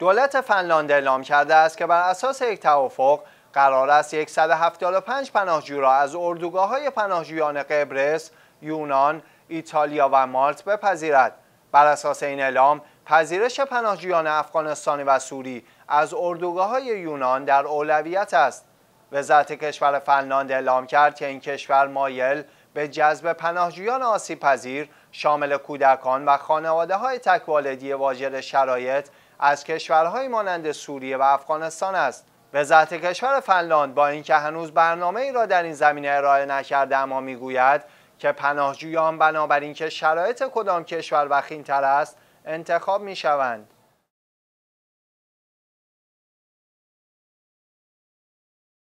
دولت فنلاند اعلام کرده است که بر اساس یک توافق قرار است 175 پناهجوی را از اردوگاه های پناهجویان قبرس، یونان، ایتالیا و مالت بپذیرد. بر اساس این اعلام، پذیرش پناهجویان افغانستانی و سوری از اردوگاه های یونان در اولویت است. وزارت کشور فنلاند اعلام کرد که این کشور مایل به جذب پناهجویان آسی پذیر شامل کودکان و خانواده های تکوالدی واجد شرایط از کشورهای مانند سوریه و افغانستان است وزارت کشور فنلاند با اینکه هنوز برنامه ای را در این زمینه ارائه نکرده اما میگوید که پناهجویان بنابراین اینکه شرایط کدام کشور وخیمتر است انتخاب میشوند